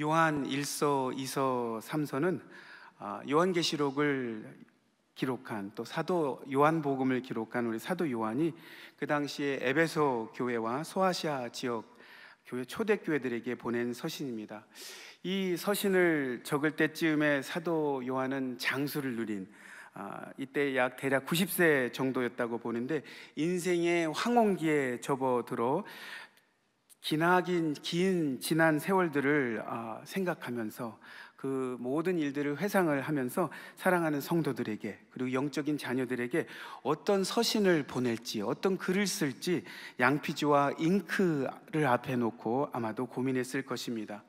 요한 1서, 2서, 3서는 아, 요한계시록을 기록한 또 사도 요한복음을 기록한 우리 사도 요한이 그 당시에 에베소 교회와 소아시아 지역 교회 초대 교회들에게 보낸 서신입니다. 이 서신을 적을 때쯤에 사도 요한은 장수를 누린 아, 이때 약 대략 90세 정도였다고 보는데 인생의 황혼기에 접어들어 기나긴 긴 지난 세월들을 어, 생각하면서 그 모든 일들을 회상을 하면서 사랑하는 성도들에게 그리고 영적인 자녀들에게 어떤 서신을 보낼지 어떤 글을 쓸지 양피지와 잉크를 앞에 놓고 아마도 고민했을 것입니다.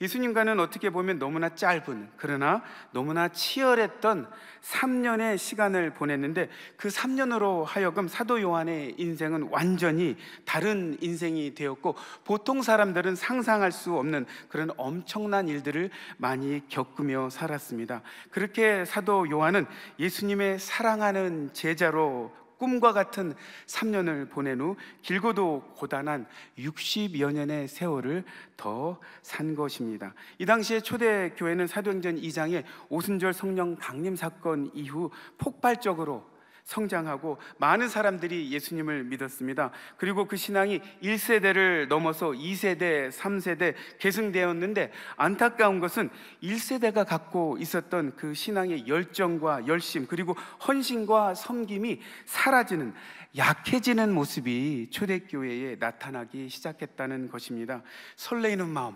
예수님과는 어떻게 보면 너무나 짧은 그러나 너무나 치열했던 3년의 시간을 보냈는데 그 3년으로 하여금 사도 요한의 인생은 완전히 다른 인생이 되었고 보통 사람들은 상상할 수 없는 그런 엄청난 일들을 많이 겪으며 살았습니다. 그렇게 사도 요한은 예수님의 사랑하는 제자로 꿈과 같은 3년을 보낸 후 길고도 고단한 60여 년의 세월을 더 산 것입니다. 이 당시에 초대 교회는 사도행전 2장에 오순절 성령 강림 사건 이후 폭발적으로 성장하고 많은 사람들이 예수님을 믿었습니다. 그리고 그 신앙이 1세대를 넘어서 2세대, 3세대 계승되었는데 안타까운 것은 1세대가 갖고 있었던 그 신앙의 열정과 열심 그리고 헌신과 섬김이 사라지는 약해지는 모습이 초대교회에 나타나기 시작했다는 것입니다. 설레이는 마음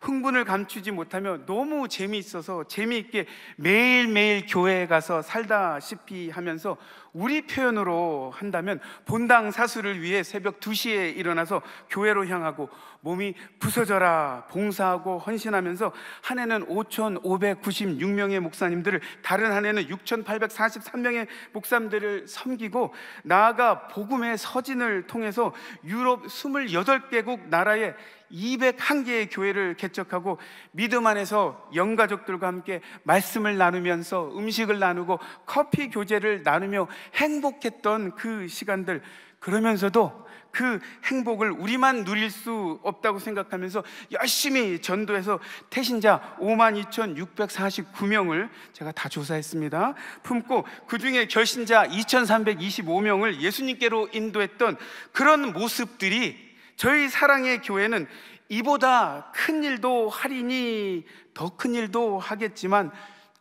흥분을 감추지 못하며 너무 재미있어서 재미있게 매일매일 교회에 가서 살다시피 하면서 우리 표현으로 한다면 본당 사수를 위해 새벽 2시에 일어나서 교회로 향하고 몸이 부서져라 봉사하고 헌신하면서 한 해는 5,596명의 목사님들을 다른 한 해는 6,843명의 목사님들을 섬기고 나아가 복음의 서진을 통해서 유럽 28개국 나라에 201개의 교회를 개척하고 믿음 안에서 영가족들과 함께 말씀을 나누면서 음식을 나누고 커피 교제를 나누며 행복했던 그 시간들 그러면서도 그 행복을 우리만 누릴 수 없다고 생각하면서 열심히 전도해서 태신자 52,649명을 제가 다 조사했습니다. 품고 그 중에 결신자 2,325명을 예수님께로 인도했던 그런 모습들이 저희 사랑의 교회는 이보다 큰 일도 하리니 더 큰 일도 하겠지만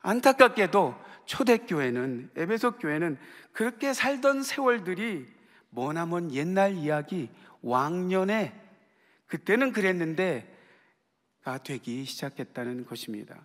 안타깝게도 초대교회는 에베소 교회는 그렇게 살던 세월들이 머나먼 옛날 이야기 왕년에 그때는 그랬는데가 되기 시작했다는 것입니다.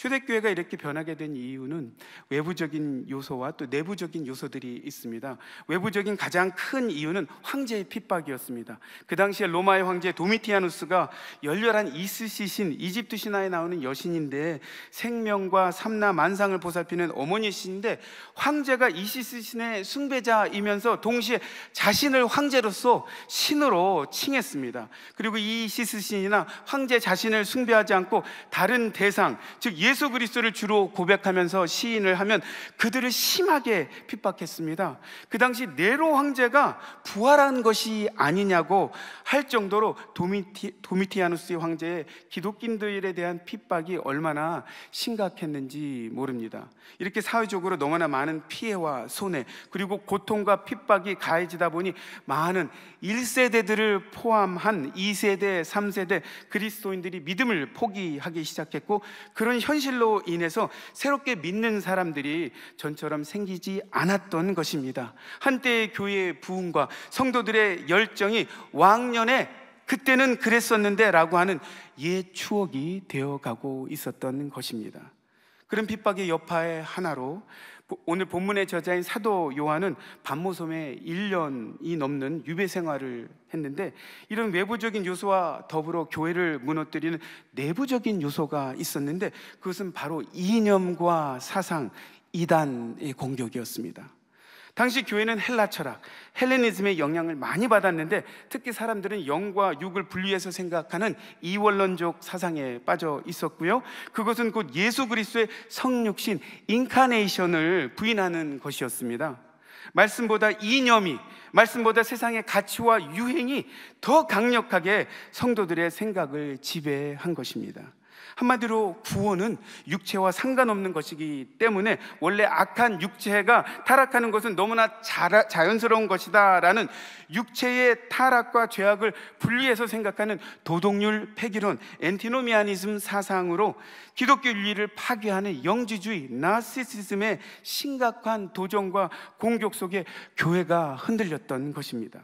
초대교회가 이렇게 변하게 된 이유는 외부적인 요소와 또 내부적인 요소들이 있습니다. 외부적인 가장 큰 이유는 황제의 핍박이었습니다. 그 당시에 로마의 황제 도미티아누스가 열렬한 이스시 신, 이집트 신화에 나오는 여신인데 생명과 삼나 만상을 보살피는 어머니 신인데 황제가 이시스 신의 숭배자이면서 동시에 자신을 황제로서 신으로 칭했습니다. 그리고 이시스 신이나 황제 자신을 숭배하지 않고 다른 대상, 즉 예수 그리스도를 주로 고백하면서 시인을 하면 그들을 심하게 핍박했습니다. 그 당시 네로 황제가 부활한 것이 아니냐고 할 정도로 도미티, 도미티아누스 황제의 기독인들에 대한 핍박이 얼마나 심각했는지 모릅니다. 이렇게 사회적으로 너무나 많은 피해와 손해 그리고 고통과 핍박이 가해지다 보니 많은 1세대들을 포함한 2세대, 3세대 그리스도인들이 믿음을 포기하기 시작했고 그런 현실로 인해서 새롭게 믿는 사람들이 전처럼 생기지 않았던 것입니다. 한때의 교회의 부흥과 성도들의 열정이 왕년에 그때는 그랬었는데 라고 하는 옛 추억이 되어가고 있었던 것입니다. 그런 핍박의 여파의 하나로 오늘 본문의 저자인 사도 요한은 반모섬에 1년이 넘는 유배 생활을 했는데 이런 외부적인 요소와 더불어 교회를 무너뜨리는 내부적인 요소가 있었는데 그것은 바로 이념과 사상 이단의 공격이었습니다. 당시 교회는 헬라 철학, 헬레니즘의 영향을 많이 받았는데 특히 사람들은 영과 육을 분리해서 생각하는 이원론적 사상에 빠져 있었고요. 그것은 곧 예수 그리스도의 성육신 인카네이션을 부인하는 것이었습니다. 말씀보다 이념이, 말씀보다 세상의 가치와 유행이 더 강력하게 성도들의 생각을 지배한 것입니다. 한마디로 구원은 육체와 상관없는 것이기 때문에 원래 악한 육체가 타락하는 것은 너무나 자라, 자연스러운 것이다라는 육체의 타락과 죄악을 분리해서 생각하는 도덕률 폐기론 엔티노미아니즘 사상으로 기독교 윤리를 파괴하는 영지주의 나시시즘의 심각한 도전과 공격 속에 교회가 흔들렸던 것입니다.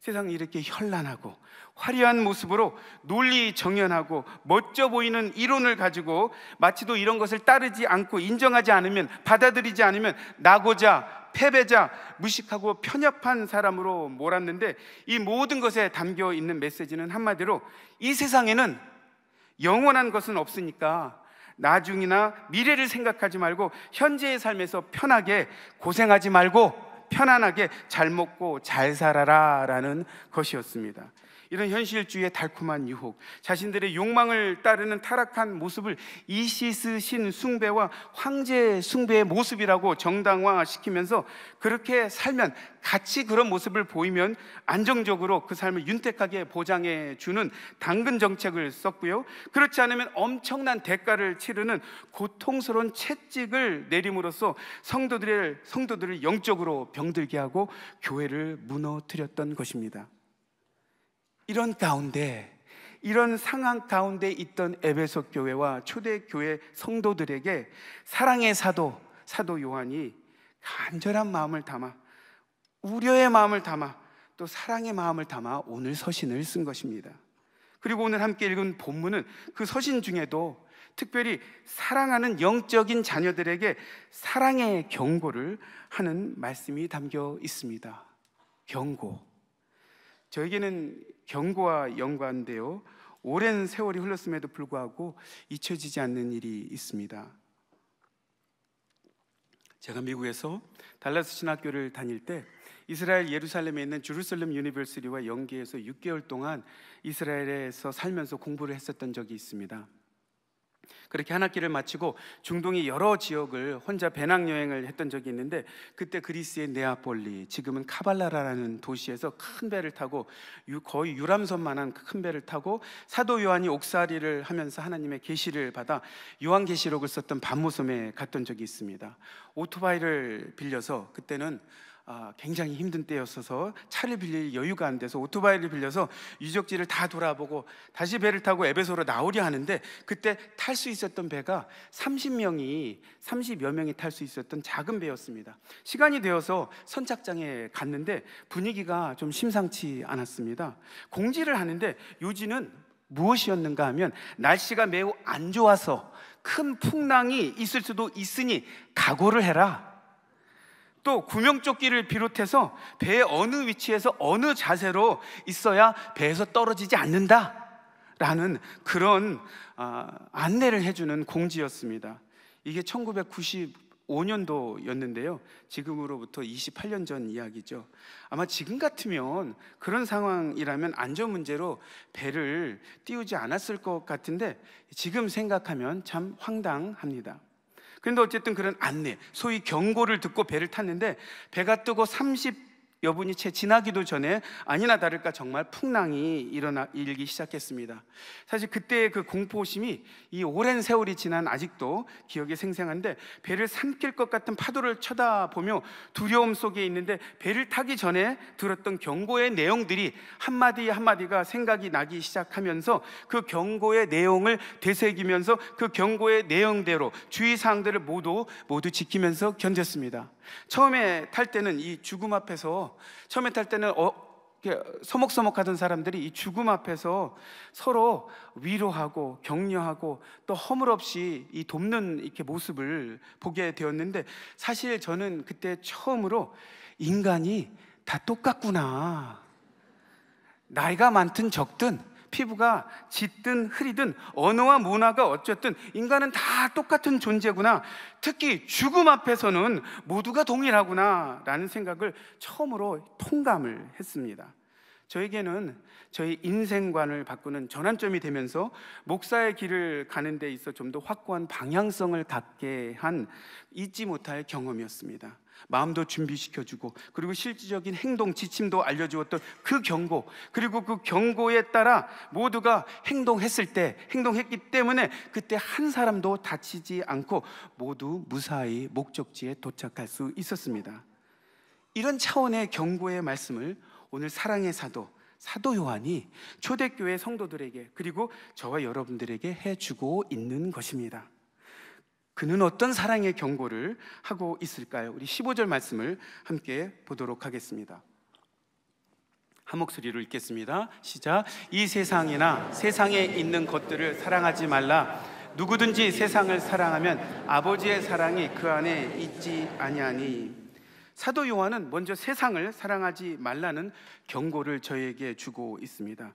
세상이 이렇게 현란하고 화려한 모습으로 논리 정연하고 멋져 보이는 이론을 가지고 마치도 이런 것을 따르지 않고 인정하지 않으면 받아들이지 않으면 나고자 패배자 무식하고 편협한 사람으로 몰았는데 이 모든 것에 담겨 있는 메시지는 한마디로 이 세상에는 영원한 것은 없으니까 나중이나 미래를 생각하지 말고 현재의 삶에서 편하게 고생하지 말고 편안하게 잘 먹고 잘 살아라 라는 것이었습니다. 이런 현실주의의 달콤한 유혹, 자신들의 욕망을 따르는 타락한 모습을 이시스 신 숭배와 황제 숭배의 모습이라고 정당화시키면서 그렇게 살면 같이 그런 모습을 보이면 안정적으로 그 삶을 윤택하게 보장해 주는 당근 정책을 썼고요. 그렇지 않으면 엄청난 대가를 치르는 고통스러운 채찍을 내림으로써 성도들을 성도들을 영적으로 병들게 하고 교회를 무너뜨렸던 것입니다. 이런 가운데 이런 상황 가운데 있던 에베소 교회와 초대 교회 성도들에게 사랑의 사도 사도 요한이 간절한 마음을 담아 우려의 마음을 담아 또 사랑의 마음을 담아 오늘 서신을 쓴 것입니다. 그리고 오늘 함께 읽은 본문은 그 서신 중에도 특별히 사랑하는 영적인 자녀들에게 사랑의 경고를 하는 말씀이 담겨 있습니다. 경고. 저에게는 경고와 연관되어 오랜 세월이 흘렀음에도 불구하고 잊혀지지 않는 일이 있습니다. 제가 미국에서 달라스 신학교를 다닐 때 이스라엘 예루살렘에 있는 주루살렘 유니버시티와 연계해서 6개월 동안 이스라엘에서 살면서 공부를 했었던 적이 있습니다. 그렇게 한 학기를 마치고 중동의 여러 지역을 혼자 배낭 여행을 했던 적이 있는데 그때 그리스의 네아폴리 지금은 카발라라라는 도시에서 큰 배를 타고 거의 유람선만한 큰 배를 타고 사도 요한이 옥살이를 하면서 하나님의 계시를 받아 요한 계시록을 썼던 반모섬에 갔던 적이 있습니다. 오토바이를 빌려서 그때는 어, 굉장히 힘든 때였어서 차를 빌릴 여유가 안 돼서 오토바이를 빌려서 유적지를 다 돌아보고 다시 배를 타고 에베소로 나오려 하는데 그때 탈 수 있었던 배가 30명이 30여 명이 탈 수 있었던 작은 배였습니다. 시간이 되어서 선착장에 갔는데 분위기가 좀 심상치 않았습니다. 공지를 하는데 요지는 무엇이었는가 하면 날씨가 매우 안 좋아서 큰 풍랑이 있을 수도 있으니 각오를 해라. 또 구명조끼를 비롯해서 배의 어느 위치에서 어느 자세로 있어야 배에서 떨어지지 않는다. 라는 그런 어, 안내를 해주는 공지였습니다. 이게 1995년도였는데요. 지금으로부터 28년 전 이야기죠. 아마 지금 같으면 그런 상황이라면 안전 문제로 배를 띄우지 않았을 것 같은데 지금 생각하면 참 황당합니다. 그런데 어쨌든 그런 안내, 소위 경고를 듣고 배를 탔는데 배가 뜨고 30 여분이 채 지나기도 전에 아니나 다를까 정말 풍랑이 일어나 일기 시작했습니다. 사실 그때의 그 공포심이 이 오랜 세월이 지난 아직도 기억에 생생한데 배를 삼킬 것 같은 파도를 쳐다보며 두려움 속에 있는데 배를 타기 전에 들었던 경고의 내용들이 한마디 한마디가 생각이 나기 시작하면서 그 경고의 내용을 되새기면서 그 경고의 내용대로 주의 사항들을 모두 모두 지키면서 견뎠습니다. 처음에 탈 때는 이 죽음 앞에서 처음에 탈 때는 어, 서먹서먹하던 사람들이 이 죽음 앞에서 서로 위로하고 격려하고 또 허물없이 이 돕는 이렇게 모습을 보게 되었는데 사실 저는 그때 처음으로 인간이 다 똑같구나. 나이가 많든 적든 피부가 짙든 흐리든 언어와 문화가 어쨌든 인간은 다 똑같은 존재구나. 특히 죽음 앞에서는 모두가 동일하구나. 라는 생각을 처음으로 통감을 했습니다. 저에게는 저희 인생관을 바꾸는 전환점이 되면서 목사의 길을 가는 데 있어 좀 더 확고한 방향성을 갖게 한 잊지 못할 경험이었습니다. 마음도 준비시켜주고 그리고 실질적인 행동 지침도 알려주었던 그 경고 그리고 그 경고에 따라 모두가 행동했을 때 행동했기 때문에 그때 한 사람도 다치지 않고 모두 무사히 목적지에 도착할 수 있었습니다. 이런 차원의 경고의 말씀을 오늘 사랑의 사도 사도 요한이 초대교회 성도들에게 그리고 저와 여러분들에게 해주고 있는 것입니다. 그는 어떤 사랑의 경고를 하고 있을까요? 우리 15절 말씀을 함께 보도록 하겠습니다. 한 목소리로 읽겠습니다. 시작. 이 세상이나 세상에 있는 것들을 사랑하지 말라. 누구든지 세상을 사랑하면 아버지의 사랑이 그 안에 있지 아니하니. 사도 요한은 먼저 세상을 사랑하지 말라는 경고를 저에게 주고 있습니다.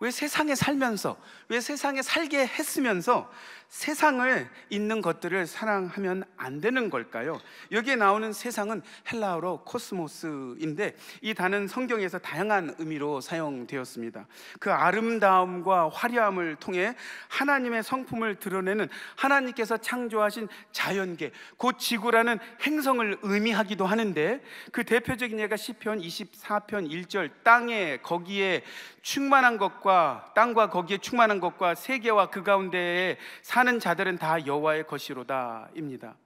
왜 세상에 살면서, 왜 세상에 살게 했으면서 세상을 있는 것들을 사랑하면 안 되는 걸까요? 여기에 나오는 세상은 헬라어로 코스모스인데 이 단은 성경에서 다양한 의미로 사용되었습니다. 그 아름다움과 화려함을 통해 하나님의 성품을 드러내는 하나님께서 창조하신 자연계, 곧 지구라는 행성을 의미하기도 하는데 그 대표적인 예가 시편 24편 1절 땅에 거기에 충만한 것 것과 땅과 거기에 충만한 것과 세계와 그 가운데에 사는 자들은 다 여호와의 것이로다입니다.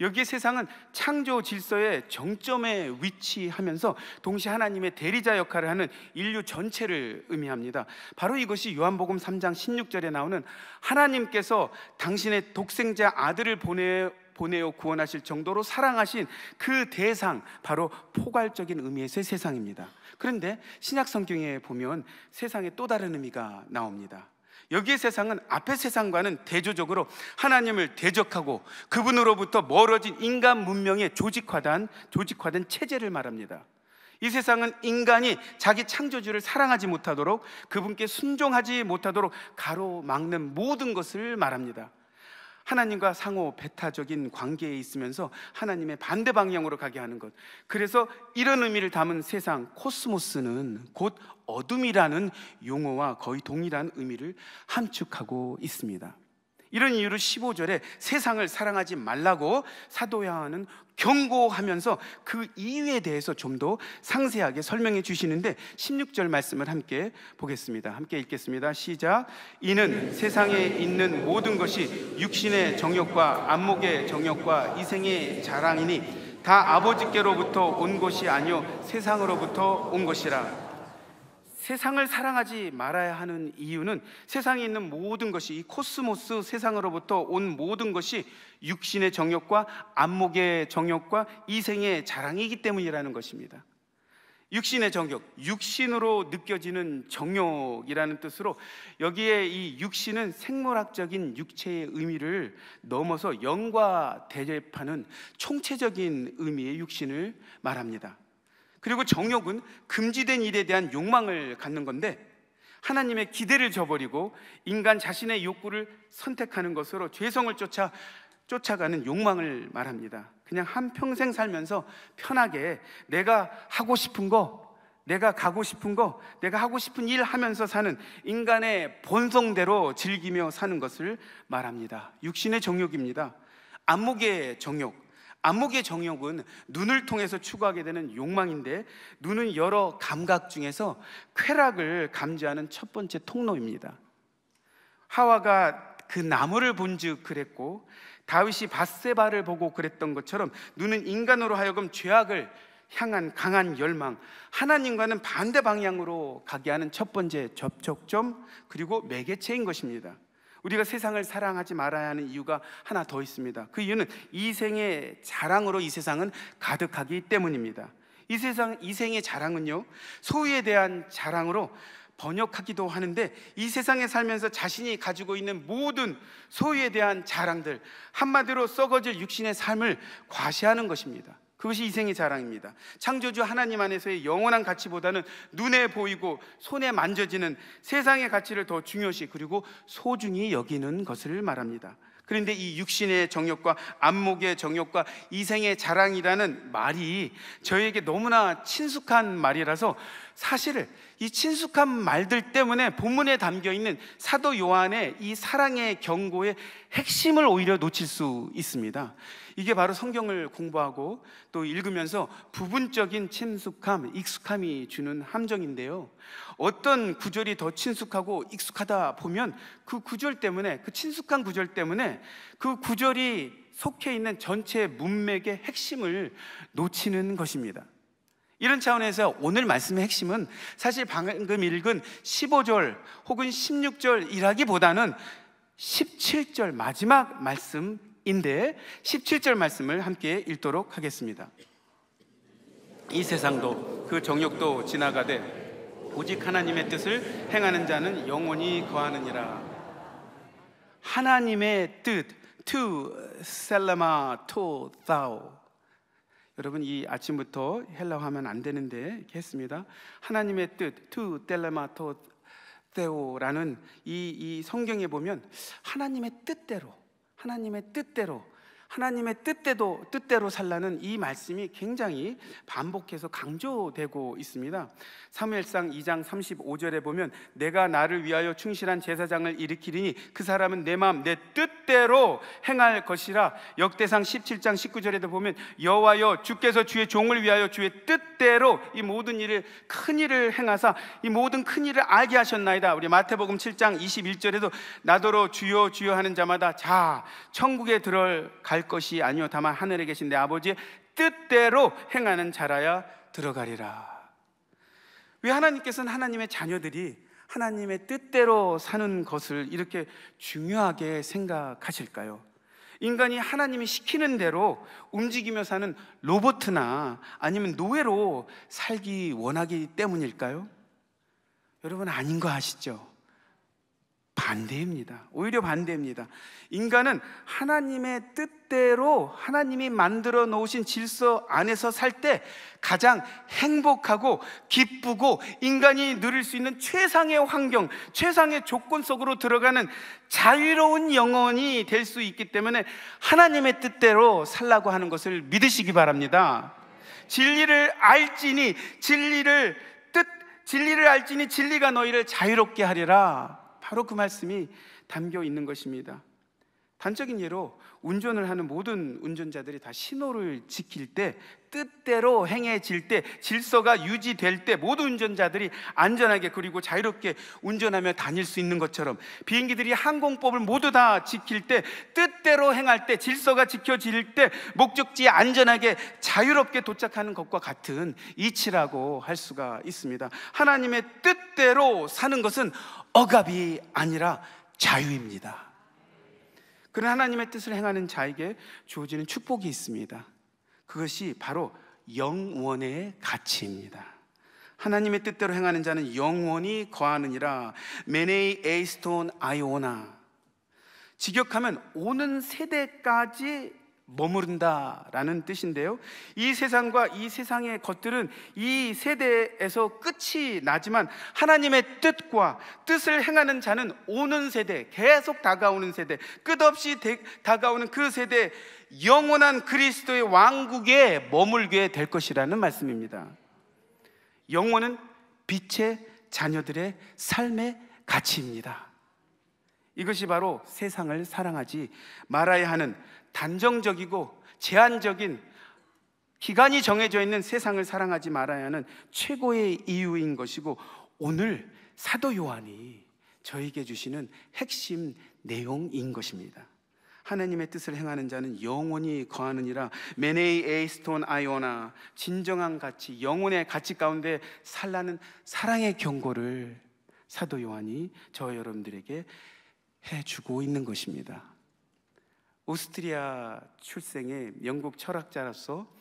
여기에 세상은 창조 질서의 정점에 위치하면서 동시에 하나님의 대리자 역할을 하는 인류 전체를 의미합니다. 바로 이것이 요한복음 3장 16절에 나오는 하나님께서 당신의 독생자 아들을 보내 보내어 구원하실 정도로 사랑하신 그 대상 바로 포괄적인 의미에서의 세상입니다. 그런데 신약 성경에 보면 세상에또 다른 의미가 나옵니다. 여기에 세상은 앞의 세상과는 대조적으로 하나님을 대적하고 그분으로부터 멀어진 인간 문명의 조직화된 조직화된 체제를 말합니다. 이 세상은 인간이 자기 창조주를 사랑하지 못하도록 그분께 순종하지 못하도록 가로막는 모든 것을 말합니다. 하나님과 상호 배타적인 관계에 있으면서 하나님의 반대 방향으로 가게 하는 것. 그래서 이런 의미를 담은 세상 코스모스는 곧 어둠이라는 용어와 거의 동일한 의미를 함축하고 있습니다. 이런 이유로 15절에 세상을 사랑하지 말라고 사도야는 경고하면서 그 이유에 대해서 좀 더 상세하게 설명해 주시는데 16절 말씀을 함께 보겠습니다. 함께 읽겠습니다. 시작. 이는 세상에 있는 모든 것이 육신의 정욕과 안목의 정욕과 이생의 자랑이니 다 아버지께로부터 온 것이 아니요 세상으로부터 온 것이라. 세상을 사랑하지 말아야 하는 이유는 세상에 있는 모든 것이 이 코스모스 세상으로부터 온 모든 것이 육신의 정욕과 안목의 정욕과 이생의 자랑이기 때문이라는 것입니다. 육신의 정욕, 육신으로 느껴지는 정욕이라는 뜻으로 여기에 이 육신은 생물학적인 육체의 의미를 넘어서 영과 대립하는 총체적인 의미의 육신을 말합니다. 그리고 정욕은 금지된 일에 대한 욕망을 갖는 건데 하나님의 기대를 저버리고 인간 자신의 욕구를 선택하는 것으로 죄성을 쫓아 쫓아가는 욕망을 말합니다. 그냥 한 평생 살면서 편하게 내가 하고 싶은 거, 내가 가고 싶은 거, 내가 하고 싶은 일 하면서 사는 인간의 본성대로 즐기며 사는 것을 말합니다. 육신의 정욕입니다. 안목의 정욕, 안목의 정욕은 눈을 통해서 추구하게 되는 욕망인데 눈은 여러 감각 중에서 쾌락을 감지하는 첫 번째 통로입니다. 하와가 그 나무를 본즉 그랬고 다윗이 바세바를 보고 그랬던 것처럼 눈은 인간으로 하여금 죄악을 향한 강한 열망, 하나님과는 반대 방향으로 가게 하는 첫 번째 접촉점 그리고 매개체인 것입니다. 우리가 세상을 사랑하지 말아야 하는 이유가 하나 더 있습니다. 그 이유는 이생의 자랑으로 이 세상은 가득하기 때문입니다. 이 세상 이생의 자랑은요. 소유에 대한 자랑으로 번역하기도 하는데 이 세상에 살면서 자신이 가지고 있는 모든 소유에 대한 자랑들 한마디로 썩어질 육신의 삶을 과시하는 것입니다. 그것이 이생의 자랑입니다. 창조주 하나님 안에서의 영원한 가치보다는 눈에 보이고 손에 만져지는 세상의 가치를 더 중요시 그리고 소중히 여기는 것을 말합니다. 그런데 이 육신의 정욕과 안목의 정욕과 이생의 자랑이라는 말이 저에게 너무나 친숙한 말이라서 사실 이 친숙한 말들 때문에 본문에 담겨 있는 사도 요한의 이 사랑의 경고의 핵심을 오히려 놓칠 수 있습니다. 이게 바로 성경을 공부하고 또 읽으면서 부분적인 친숙함, 익숙함이 주는 함정인데요. 어떤 구절이 더 친숙하고 익숙하다 보면 그 구절 때문에 그 친숙한 구절 때문에 그 구절이 속해 있는 전체 문맥의 핵심을 놓치는 것입니다. 이런 차원에서 오늘 말씀의 핵심은 사실 방금 읽은 15절 혹은 16절이라기보다는 17절 마지막 말씀 인데 17절 말씀을 함께 읽도록 하겠습니다. 이 세상도 그 정욕도 지나가되 오직 하나님의 뜻을 행하는 자는 영원히 거하느니라. 하나님의 뜻, to selama to thou. 여러분 이 아침부터 헬라 하면 안 되는데 했습니다. 하나님의 뜻, to telema to theo라는 이, 이 성경에 보면 하나님의 뜻대로 하나님의 뜻대로 하나님의 뜻대로 뜻대로 살라는 이 말씀이 굉장히 반복해서 강조되고 있습니다. 사무엘상 2장 35절에 보면 내가 나를 위하여 충실한 제사장을 일으키리니 그 사람은 내 마음 내 뜻대로 행할 것이라. 역대상 17장 19절에도 보면 여호와여 주께서 주의 종을 위하여 주의 뜻대로 이 모든 일을 큰 일을 행하사 이 모든 큰 일을 알게 하셨나이다. 우리 마태복음 7장 21절에도 나더러 주여 주여 하는 자마다 자 천국에 들어갈 갈 것이 아니요 다만 하늘에 계신 내 아버지의 뜻대로 행하는 자라야 들어가리라. 왜 하나님께서는 하나님의 자녀들이 하나님의 뜻대로 사는 것을 이렇게 중요하게 생각하실까요? 인간이 하나님이 시키는 대로 움직이며 사는 로버트나 아니면 노예로 살기 원하기 때문일까요? 여러분 아닌 거 아시죠? 반대입니다. 오히려 반대입니다. 인간은 하나님의 뜻대로 하나님이 만들어 놓으신 질서 안에서 살 때 가장 행복하고 기쁘고 인간이 누릴 수 있는 최상의 환경, 최상의 조건 속으로 들어가는 자유로운 영혼이 될 수 있기 때문에 하나님의 뜻대로 살라고 하는 것을 믿으시기 바랍니다. 진리를 알지니 진리를 뜻 진리를 알지니 진리가 너희를 자유롭게 하리라. 바로 그 말씀이 담겨 있는 것입니다. 단적인 예로 운전을 하는 모든 운전자들이 다 신호를 지킬 때 뜻대로 행해질 때 질서가 유지될 때 모든 운전자들이 안전하게 그리고 자유롭게 운전하며 다닐 수 있는 것처럼 비행기들이 항공법을 모두 다 지킬 때 뜻대로 행할 때 질서가 지켜질 때 목적지에 안전하게 자유롭게 도착하는 것과 같은 이치라고 할 수가 있습니다. 하나님의 뜻대로 사는 것은 억압이 아니라 자유입니다. 그런 하나님의 뜻을 행하는 자에게 주어지는 축복이 있습니다. 그것이 바로 영원의 가치입니다. 하나님의 뜻대로 행하는 자는 영원히 거하느니라 메네이 에이스톤 아이오나 직역하면 오는 세대까지 머무른다라는 뜻인데요. 이 세상과 이 세상의 것들은 이 세대에서 끝이 나지만 하나님의 뜻과 뜻을 행하는 자는 오는 세대, 계속 다가오는 세대, 끝없이 대, 다가오는 그 세대, 영원한 그리스도의 왕국에 머물게 될 것이라는 말씀입니다. 영원은 빛의 자녀들의 삶의 가치입니다. 이것이 바로 세상을 사랑하지 말아야 하는 단정적이고 제한적인 기간이 정해져 있는 세상을 사랑하지 말아야 하는 최고의 이유인 것이고 오늘 사도 요한이 저에게 주시는 핵심 내용인 것입니다. 하나님의 뜻을 행하는 자는 영원히 거하느니라 메네이 에이스톤 아이오나 진정한 가치 영혼의 가치 가운데 살라는 사랑의 경고를 사도 요한이 저 여러분들에게 해주고 있는 것입니다. 오스트리아 출생의 영국 철학자로서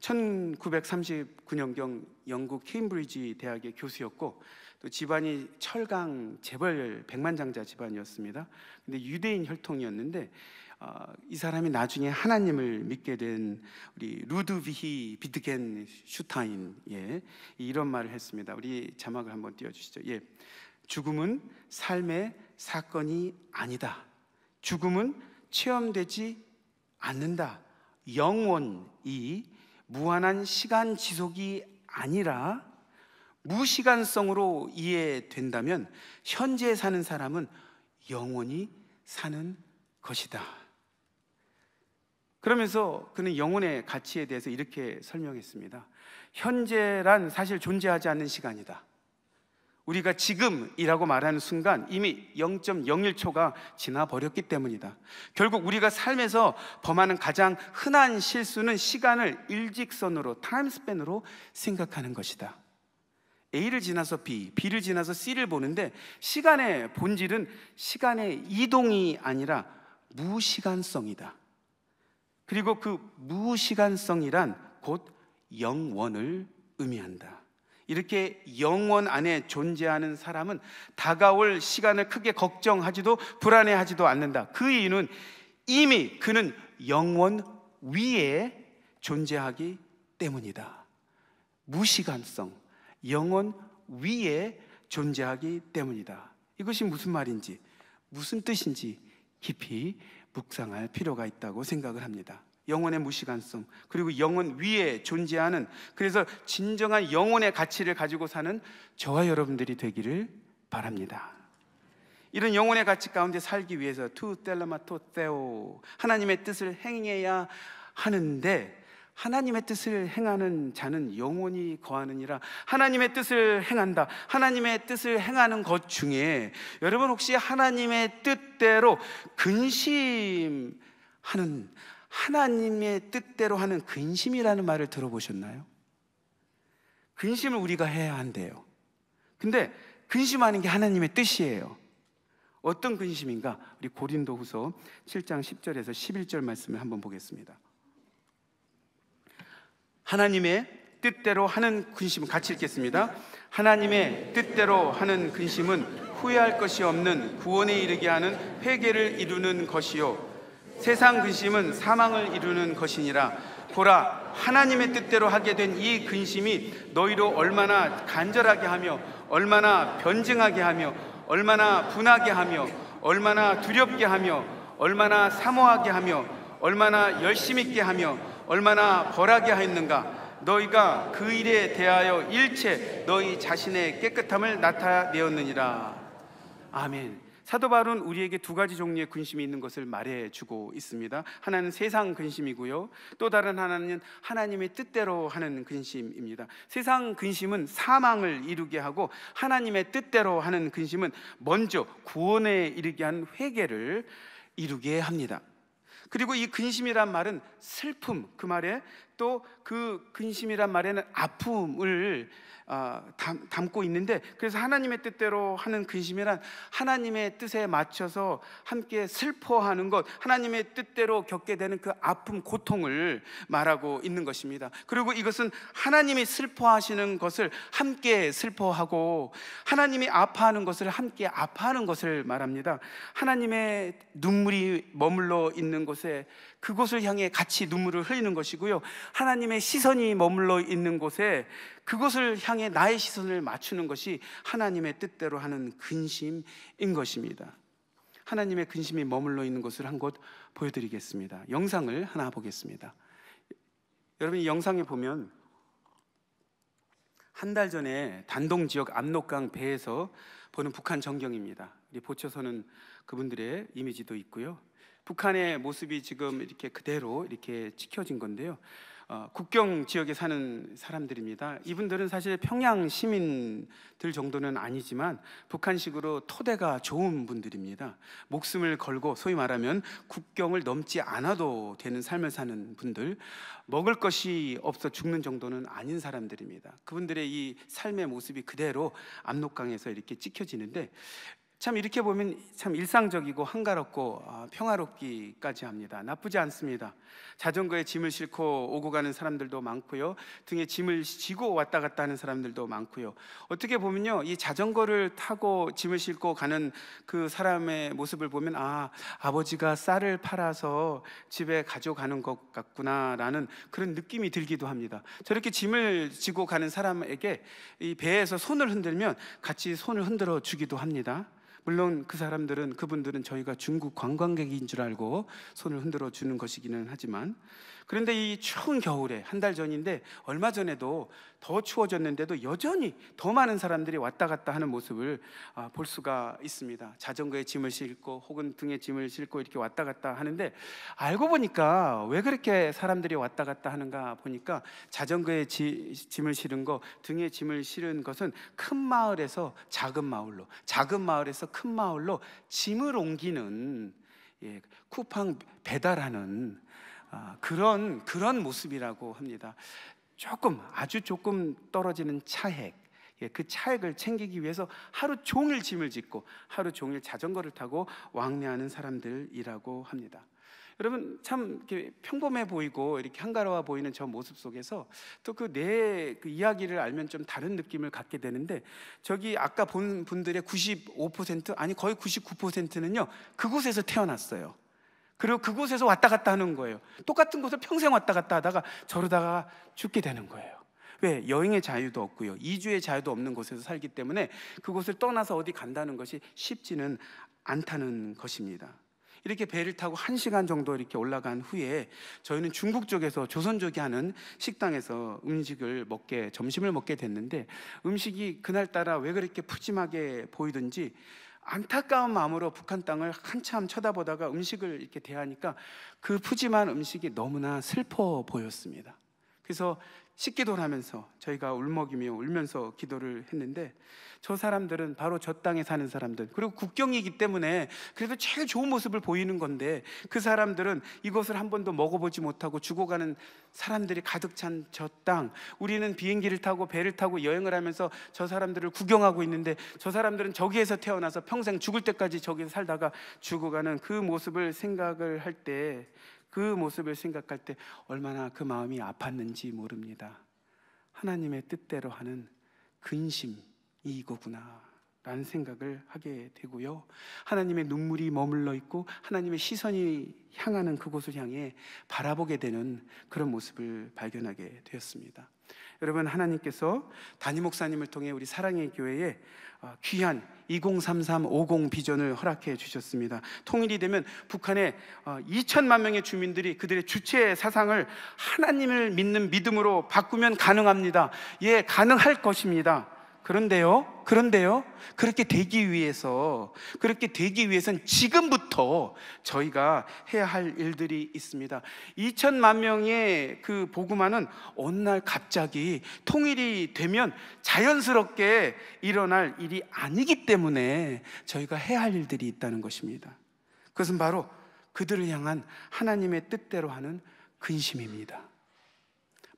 1939년경 영국 케임브리지 대학의 교수였고 또 집안이 철강 재벌 백만장자 집안이었습니다. 근데 유대인 혈통이었는데 어, 이 사람이 나중에 하나님을 믿게 된 우리 루드비히 비트겐 슈타인 예 이런 말을 했습니다. 우리 자막을 한번 띄워주시죠. 예, 죽음은 삶의 사건이 아니다. 죽음은 체험되지 않는다. 영원이 무한한 시간 지속이 아니라 무시간성으로 이해된다면 현재 사는 사람은 영원히 사는 것이다. 그러면서 그는 영혼의 가치에 대해서 이렇게 설명했습니다. 현재란 사실 존재하지 않는 시간이다. 우리가 지금이라고 말하는 순간 이미 0.01초가 지나버렸기 때문이다. 결국 우리가 삶에서 범하는 가장 흔한 실수는 시간을 일직선으로, 타임스펜으로 생각하는 것이다. A를 지나서 B, B를 지나서 C를 보는데 시간의 본질은 시간의 이동이 아니라 무시간성이다. 그리고 그 무시간성이란 곧 영원을 의미한다. 이렇게 영원 안에 존재하는 사람은 다가올 시간을 크게 걱정하지도 불안해하지도 않는다. 그 이유는 이미 그는 영원 위에 존재하기 때문이다. 무시간성, 영원 위에 존재하기 때문이다. 이것이 무슨 말인지, 무슨 뜻인지 깊이 묵상할 필요가 있다고 생각을 합니다. 영혼의 무시간성, 그리고 영혼 위에 존재하는, 그래서 진정한 영혼의 가치를 가지고 사는 저와 여러분들이 되기를 바랍니다. 이런 영혼의 가치 가운데 살기 위해서 투 텔라마토 테오 하나님의 뜻을 행해야 하는데 하나님의 뜻을 행하는 자는 영원히 거하느니라 하나님의 뜻을 행한다 하나님의 뜻을 행하는 것 중에 여러분 혹시 하나님의 뜻대로 근심하는 하나님의 뜻대로 하는 근심이라는 말을 들어보셨나요? 근심을 우리가 해야 한대요. 근데 근심하는 게 하나님의 뜻이에요. 어떤 근심인가? 우리 고린도 후서 7장 10절에서 11절 말씀을 한번 보겠습니다. 하나님의 뜻대로 하는 근심 같이 읽겠습니다. 하나님의 뜻대로 하는 근심은 후회할 것이 없는 구원에 이르게 하는 회개를 이루는 것이요 세상 근심은 사망을 이루는 것이니라 보라 하나님의 뜻대로 하게 된 이 근심이 너희로 얼마나 간절하게 하며 얼마나 변증하게 하며 얼마나 분하게 하며 얼마나 두렵게 하며 얼마나 사모하게 하며 얼마나 열심 있게 하며 얼마나 벌하게 하였는가 너희가 그 일에 대하여 일체 너희 자신의 깨끗함을 나타내었느니라 아멘 사도 바울은 우리에게 두 가지 종류의 근심이 있는 것을 말해 주고 있습니다. 하나는 세상 근심이고요. 또 다른 하나는 하나님의 뜻대로 하는 근심입니다. 세상 근심은 사망을 이루게 하고 하나님의 뜻대로 하는 근심은 먼저 구원에 이르게 한 회개를 이루게 합니다. 그리고 이 근심이란 말은 슬픔 그 말에 또그 근심이란 말에는 아픔을 어, 담, 담고 있는데 그래서 하나님의 뜻대로 하는 근심이란 하나님의 뜻에 맞춰서 함께 슬퍼하는 것 하나님의 뜻대로 겪게 되는 그 아픔 고통을 말하고 있는 것입니다 그리고 이것은 하나님이 슬퍼하시는 것을 함께 슬퍼하고 하나님이 아파하는 것을 함께 아파하는 것을 말합니다 하나님의 눈물이 머물러 있는 곳에 그곳을 향해 같이 눈물을 흘리는 것이고요. 하나님의 시선이 머물러 있는 곳에 그것을 향해 나의 시선을 맞추는 것이 하나님의 뜻대로 하는 근심인 것입니다. 하나님의 근심이 머물러 있는 곳을 한 곳 보여드리겠습니다. 영상을 하나 보겠습니다. 여러분 영상에 보면 한 달 전에 단동 지역 압록강 배에서 보는 북한 전경입니다. 보초서는 그분들의 이미지도 있고요. 북한의 모습이 지금 이렇게 그대로 이렇게 찍혀진 건데요. 어, 국경 지역에 사는 사람들입니다. 이분들은 사실 평양 시민들 정도는 아니지만 북한식으로 토대가 좋은 분들입니다. 목숨을 걸고 소위 말하면 국경을 넘지 않아도 되는 삶을 사는 분들, 먹을 것이 없어 죽는 정도는 아닌 사람들입니다. 그분들의 이 삶의 모습이 그대로 압록강에서 이렇게 찍혀지는데 참 이렇게 보면 참 일상적이고 한가롭고 어, 평화롭기까지 합니다. 나쁘지 않습니다. 자전거에 짐을 싣고 오고 가는 사람들도 많고요. 등에 짐을 지고 왔다 갔다 하는 사람들도 많고요. 어떻게 보면요. 이 자전거를 타고 짐을 싣고 가는 그 사람의 모습을 보면 아, 아버지가 쌀을 팔아서 집에 가져가는 것 같구나라는 그런 느낌이 들기도 합니다. 저렇게 짐을 지고 가는 사람에게 이 배에서 손을 흔들면 같이 손을 흔들어 주기도 합니다. 물론 그 사람들은 그분들은 저희가 중국 관광객인 줄 알고 손을 흔들어 주는 것이기는 하지만 그런데 이 추운 겨울에 한 달 전인데 얼마 전에도 더 추워졌는데도 여전히 더 많은 사람들이 왔다 갔다 하는 모습을 아, 볼 수가 있습니다. 자전거에 짐을 싣고 혹은 등에 짐을 싣고 이렇게 왔다 갔다 하는데 알고 보니까 왜 그렇게 사람들이 왔다 갔다 하는가 보니까 자전거에 지, 짐을 실은 거 등에 짐을 실은 것은 큰 마을에서 작은 마을로 작은 마을에서 큰 마을로 짐을 옮기는 예, 쿠팡 배달하는 아, 그런 그런 모습이라고 합니다. 조금 아주 조금 떨어지는 차액 예, 그 차액을 챙기기 위해서 하루 종일 짐을 짓고 하루 종일 자전거를 타고 왕래하는 사람들이라고 합니다. 여러분 참 이렇게 평범해 보이고 이렇게 한가로워 보이는 저 모습 속에서 또 그내그 그 이야기를 알면 좀 다른 느낌을 갖게 되는데 저기 아까 본 분들의 95% 아니 거의 99%는요 그곳에서 태어났어요. 그리고 그곳에서 왔다 갔다 하는 거예요. 똑같은 곳을 평생 왔다 갔다 하다가 저러다가 죽게 되는 거예요. 왜? 여행의 자유도 없고요. 이주의 자유도 없는 곳에서 살기 때문에 그곳을 떠나서 어디 간다는 것이 쉽지는 않다는 것입니다. 이렇게 배를 타고 한 시간 정도 이렇게 올라간 후에 저희는 중국 쪽에서 조선 족이 하는 식당에서 음식을 먹게 점심을 먹게 됐는데 음식이 그날따라 왜 그렇게 푸짐하게 보이든지 안타까운 마음으로 북한 땅을 한참 쳐다보다가 음식을 이렇게 대하니까 그 푸짐한 음식이 너무나 슬퍼 보였습니다. 그래서 식기도를 하면서 저희가 울먹이며 울면서 기도를 했는데 저 사람들은 바로 저 땅에 사는 사람들 그리고 국경이기 때문에 그래도 제일 좋은 모습을 보이는 건데 그 사람들은 이것을 한 번도 먹어보지 못하고 죽어가는 사람들이 가득 찬 저 땅 우리는 비행기를 타고 배를 타고 여행을 하면서 저 사람들을 구경하고 있는데 저 사람들은 저기에서 태어나서 평생 죽을 때까지 저기서 살다가 죽어가는 그 모습을 생각을 할때 그 모습을 생각할 때 얼마나 그 마음이 아팠는지 모릅니다. 하나님의 뜻대로 하는 근심이 이거구나. 라는 생각을 하게 되고요. 하나님의 눈물이 머물러 있고 하나님의 시선이 향하는 그곳을 향해 바라보게 되는 그런 모습을 발견하게 되었습니다. 여러분 하나님께서 단임 목사님을 통해 우리 사랑의 교회에 어, 귀한 2033-50 비전을 허락해 주셨습니다. 통일이 되면 북한의 2천만 어, 명의 주민들이 그들의 주체 사상을 하나님을 믿는 믿음으로 바꾸면 가능합니다. 예, 가능할 것입니다. 그런데요, 그런데요, 그렇게 되기 위해서, 그렇게 되기 위해서는 지금부터 저희가 해야 할 일들이 있습니다. 2천만 명의 그보구만는 어느 날 갑자기 통일이 되면 자연스럽게 일어날 일이 아니기 때문에 저희가 해야 할 일들이 있다는 것입니다. 그것은 바로 그들을 향한 하나님의 뜻대로 하는 근심입니다.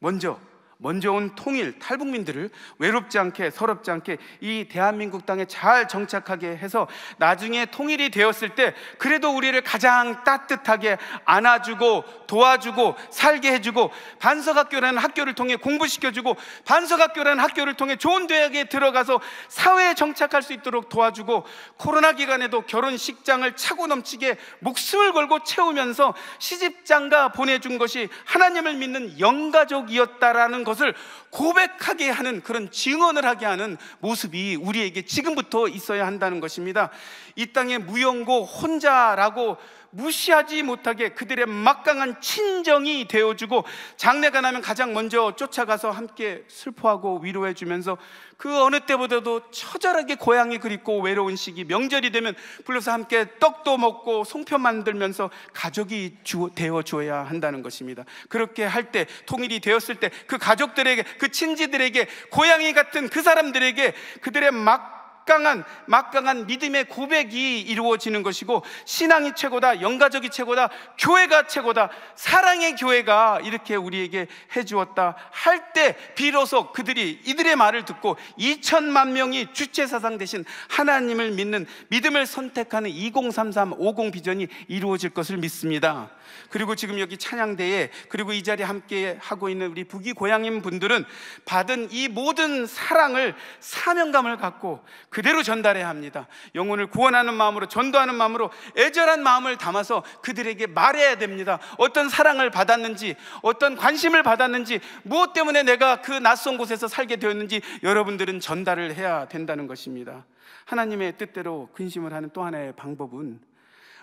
먼저, 먼저 온 통일 탈북민들을 외롭지 않게 서럽지 않게 이 대한민국 땅에 잘 정착하게 해서 나중에 통일이 되었을 때 그래도 우리를 가장 따뜻하게 안아주고 도와주고 살게 해주고 반석학교라는 학교를 통해 공부시켜주고 반석학교라는 학교를 통해 좋은 대학에 들어가서 사회에 정착할 수 있도록 도와주고 코로나 기간에도 결혼식장을 차고 넘치게 목숨을 걸고 채우면서 시집장가 보내준 것이 하나님을 믿는 영가족이었다라는 것을 고백하게 하는 그런 증언을 하게 하는 모습이 우리에게 지금부터 있어야 한다는 것입니다. 이 땅에 무용고 혼자라고 무시하지 못하게 그들의 막강한 친정이 되어주고 장례가 나면 가장 먼저 쫓아가서 함께 슬퍼하고 위로해주면서 그 어느 때보다도 처절하게 고향이 그립고 외로운 시기 명절이 되면 불러서 함께 떡도 먹고 송편 만들면서 가족이 주, 되어줘야 한다는 것입니다 그렇게 할 때 통일이 되었을 때 그 가족들에게 그 친지들에게 고양이 같은 그 사람들에게 그들의 막 막강한 막강한 믿음의 고백이 이루어지는 것이고 신앙이 최고다, 영가적이 최고다, 교회가 최고다, 사랑의 교회가 이렇게 우리에게 해주었다 할 때 비로소 그들이 이들의 말을 듣고 2천만 명이 주체 사상 대신 하나님을 믿는 믿음을 선택하는 2033 50 비전이 이루어질 것을 믿습니다. 그리고 지금 여기 찬양대에 그리고 이 자리에 함께 하고 있는 우리 북이 고향인 분들은 받은 이 모든 사랑을 사명감을 갖고 그대로 전달해야 합니다. 영혼을 구원하는 마음으로 전도하는 마음으로 애절한 마음을 담아서 그들에게 말해야 됩니다. 어떤 사랑을 받았는지, 어떤 관심을 받았는지, 무엇 때문에 내가 그 낯선 곳에서 살게 되었는지 여러분들은 전달을 해야 된다는 것입니다. 하나님의 뜻대로 근심을 하는 또 하나의 방법은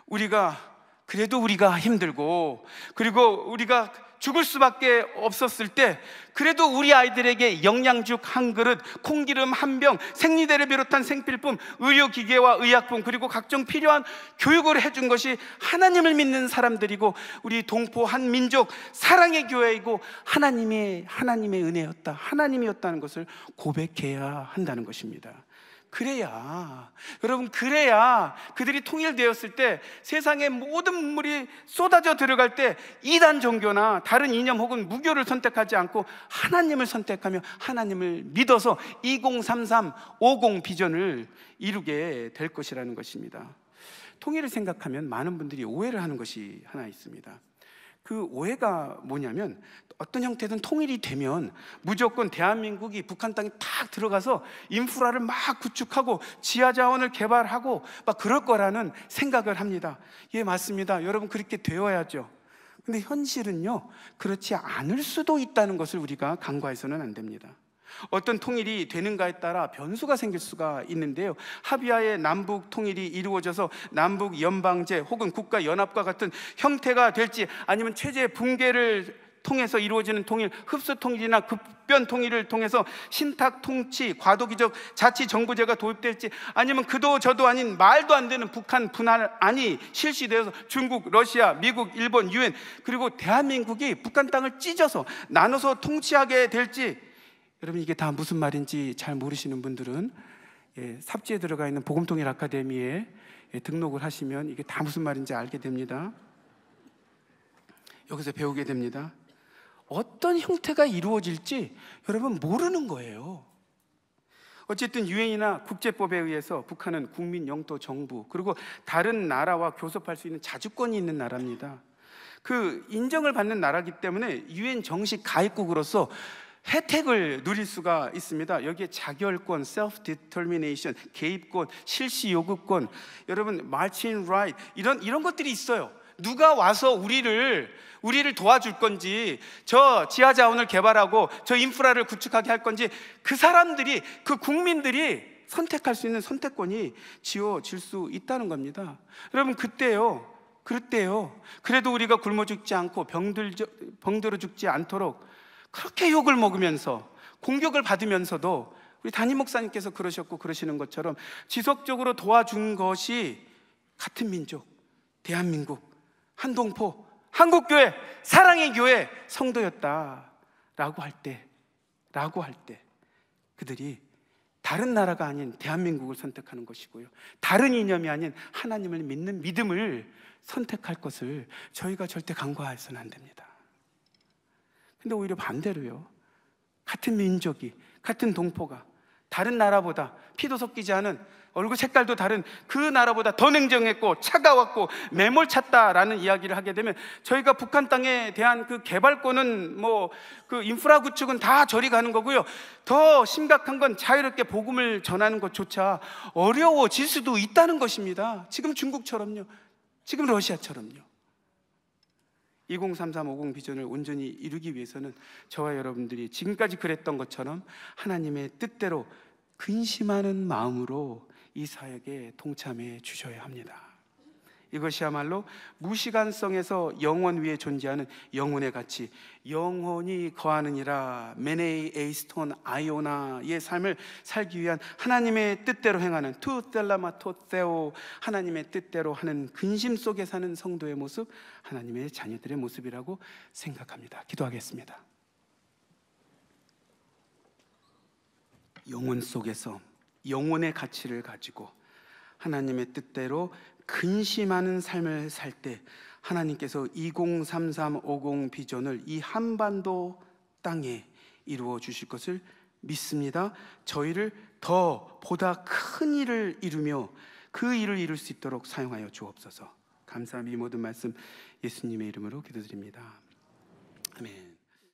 우리가 그래도 우리가 힘들고 그리고 우리가 죽을 수밖에 없었을 때 그래도 우리 아이들에게 영양죽 한 그릇, 콩기름 한 병, 생리대를 비롯한 생필품, 의료기계와 의약품 그리고 각종 필요한 교육을 해준 것이 하나님을 믿는 사람들이고 우리 동포 한 민족 사랑의 교회이고 하나님의 하나님의 은혜였다, 하나님이었다는 것을 고백해야 한다는 것입니다. 그래야 여러분 그래야 그들이 통일되었을 때 세상의 모든 물이 쏟아져 들어갈 때 이단 종교나 다른 이념 혹은 무교를 선택하지 않고 하나님을 선택하며 하나님을 믿어서 2033 50 비전을 이루게 될 것이라는 것입니다. 통일을 생각하면 많은 분들이 오해를 하는 것이 하나 있습니다. 그 오해가 뭐냐면 어떤 형태든 통일이 되면 무조건 대한민국이 북한 땅에 탁 들어가서 인프라를 막 구축하고 지하 자원을 개발하고 막 그럴 거라는 생각을 합니다. 예, 맞습니다. 여러분 그렇게 되어야죠. 근데 현실은요, 그렇지 않을 수도 있다는 것을 우리가 간과해서는 안 됩니다. 어떤 통일이 되는가에 따라 변수가 생길 수가 있는데요. 합의하에 남북 통일이 이루어져서 남북 연방제 혹은 국가 연합과 같은 형태가 될지 아니면 체제 붕괴를 통해서 이루어지는 통일, 흡수 통일이나 급변 통일을 통해서 신탁 통치, 과도기적 자치 정부제가 도입될지 아니면 그도 저도 아닌 말도 안 되는 북한 분할 아니 실시되어서 중국, 러시아, 미국, 일본, 유엔 그리고 대한민국이 북한 땅을 찢어서 나눠서 통치하게 될지 여러분 이게 다 무슨 말인지 잘 모르시는 분들은 예, 삽지에 들어가 있는 보음통일 아카데미에 예, 등록을 하시면 이게 다 무슨 말인지 알게 됩니다. 여기서 배우게 됩니다. 어떤 형태가 이루어질지 여러분 모르는 거예요. 어쨌든 유엔이나 국제법에 의해서 북한은 국민 영토 정부 그리고 다른 나라와 교섭할 수 있는 자주권이 있는 나라입니다. 그 인정을 받는 나라기 때문에 유엔 정식 가입국으로서 혜택을 누릴 수가 있습니다. 여기에 자결권, self determination, 개입권, 실시 요구권, 여러분 marching right 이런 이런 것들이 있어요. 누가 와서 우리를 우리를 도와줄 건지 저 지하 자원을 개발하고 저 인프라를 구축하게 할 건지 그 사람들이 그 국민들이 선택할 수 있는 선택권이 지워질 수 있다는 겁니다. 여러분 그때요. 그때요. 그래도 우리가 굶어 죽지 않고 병들 병들어 죽지 않도록 그렇게 욕을 먹으면서 공격을 받으면서도 우리 담임 목사님께서 그러셨고 그러시는 것처럼 지속적으로 도와준 것이 같은 민족, 대한민국, 한동포, 한국교회, 사랑의 교회 성도였다라고 할 때, 라고 할 때 그들이 다른 나라가 아닌 대한민국을 선택하는 것이고요. 다른 이념이 아닌 하나님을 믿는 믿음을 선택할 것을 저희가 절대 간과해서는 안 됩니다. 근데 오히려 반대로요. 같은 민족이, 같은 동포가 다른 나라보다 피도 섞이지 않은 얼굴 색깔도 다른 그 나라보다 더 냉정했고 차가웠고 매몰찼다라는 이야기를 하게 되면 저희가 북한 땅에 대한 그 개발권은 뭐 그 인프라 구축은 다 저리 가는 거고요. 더 심각한 건 자유롭게 복음을 전하는 것조차 어려워질 수도 있다는 것입니다. 지금 중국처럼요. 지금 러시아처럼요. 2033-50 비전을 온전히 이루기 위해서는 저와 여러분들이 지금까지 그랬던 것처럼 하나님의 뜻대로 근심하는 마음으로 이 사역에 동참해 주셔야 합니다. 이것이야말로 무시간성에서 영원 위에 존재하는 영혼의 가치, 영혼이 거하느니라 메네이 에이스톤 아이오나의 삶을 살기 위한 하나님의 뜻대로 행하는 투텔라마토 테오 하나님의 뜻대로 하는 근심 속에 사는 성도의 모습, 하나님의 자녀들의 모습이라고 생각합니다. 기도하겠습니다. 영혼 속에서 영혼의 가치를 가지고 하나님의 뜻대로 근심하는 삶을 살 때 하나님께서 203350 비전을 이 한반도 땅에 이루어 주실 것을 믿습니다. 저희를 더 보다 큰 일을 이루며 그 일을 이룰 수 있도록 사용하여 주옵소서. 감사함이 모든 말씀 예수님의 이름으로 기도드립니다. 아멘.